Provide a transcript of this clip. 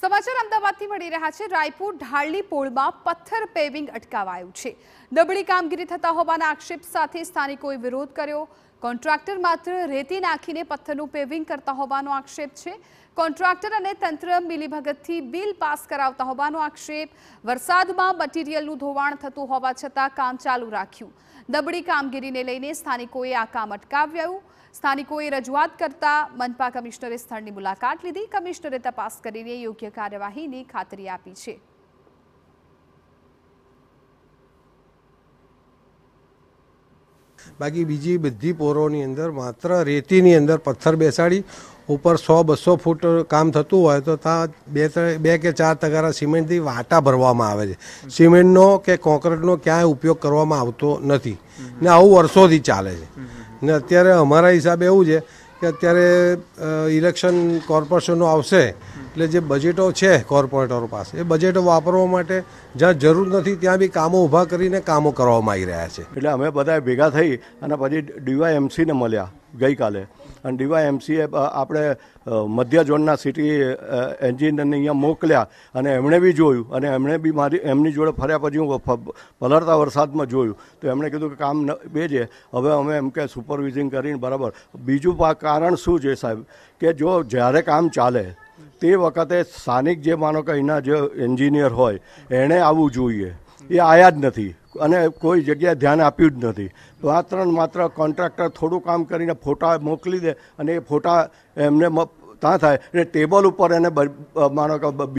સમાચાર અમદાવાદથી મળી રહ્યા છે રાયપુર ઢાળલી પોળમાં પથ્થર પેવિંગ અટકાવાયું છે નબળી કામગીરી થતા હોવાના આક્ષેપ સાથે સ્થાનિકોએ વિરોધ કર્યો કોન્ટ્રાક્ટર માત્ર રેતી નાખીને પથ્થરનું પેવિંગ કરતા હોવાનો આક્ષેપ છે કોન્ટ્રાક્ટર અને તંત્ર મિલીભગતથી બિલ પાસ કરાવતા હોવાનો આક્ષેપ વરસાદમાં મટીરિયલનું ધોવાણ થતું હોવા છતાં કામ ચાલુ રાખ્યું દબડી કામગીરીને લઈને સ્થાનિકોએ આ કામ અટકાવ્યું સ્થાનિકોએ રજૂઆત કરતા મનપા કમિશનરે સ્થળની મુલાકાત લીધી કમિશનરે તપાસ કરીને યોગ્ય કાર્યવાહીની ખાતરી આપી છે બાકી બીજી બધી પોરોની અંદર માત્ર રેતીની અંદર પથ્થર બેસાડી ઉપર સો બસો ફૂટ કામ થતું હોય તો ત્યાં બે ત્રણ બે કે ચાર તગારા સિમેન્ટથી વાટા ભરવામાં આવે છે સિમેન્ટનો કે કોન્ક્રીટનો ક્યાંય ઉપયોગ કરવામાં આવતો નથી ને આવું વર્ષોથી ચાલે છે ને અત્યારે અમારા હિસાબે એવું છે કે અત્યારે ઇલેક્શન કોર્પોરેશનો આવશે એટલે જે બજેટો છે કોર્પોરેટરો પાસે એ બજેટો વાપરવા માટે જ્યાં જરૂર નથી ત્યાં બી કામો ઊભા કરીને કામો કરવામાં આવી રહ્યા છે એટલે અમે બધા ભેગા થઈ અને પછી ડીવાયએમસીને મળ્યા ગઈકાલે અને ડીવાયએમસીએ આપણે મધ્ય ઝોનના સિટી એન્જિનિયરને અહીંયા મોકલ્યા અને એમણે બી જોયું અને એમણે બી મારી એમની જોડે ફર્યા પછી હું પલળતા વરસાદમાં જોયું તો એમણે કીધું કે કામ બે છે હવે અમે એમ કે સુપરવિઝિંગ કરીને બરાબર બીજું કારણ શું છે સાહેબ કે જો જ્યારે કામ ચાલે તે વખતે સ્થાનિક જે માનો કે અહીંના જે એન્જિનિયર હોય એણે આવવું જોઈએ એ આયા જ નથી અને કોઈ જગ્યાએ ધ્યાન આપ્યું જ નથી માત્ર ને માત્ર કોન્ટ્રાક્ટર થોડું કામ કરીને ફોટા મોકલી દે અને એ ફોટા એમને ત્યાં થાય એટલે ટેબલ ઉપર એને માનો કે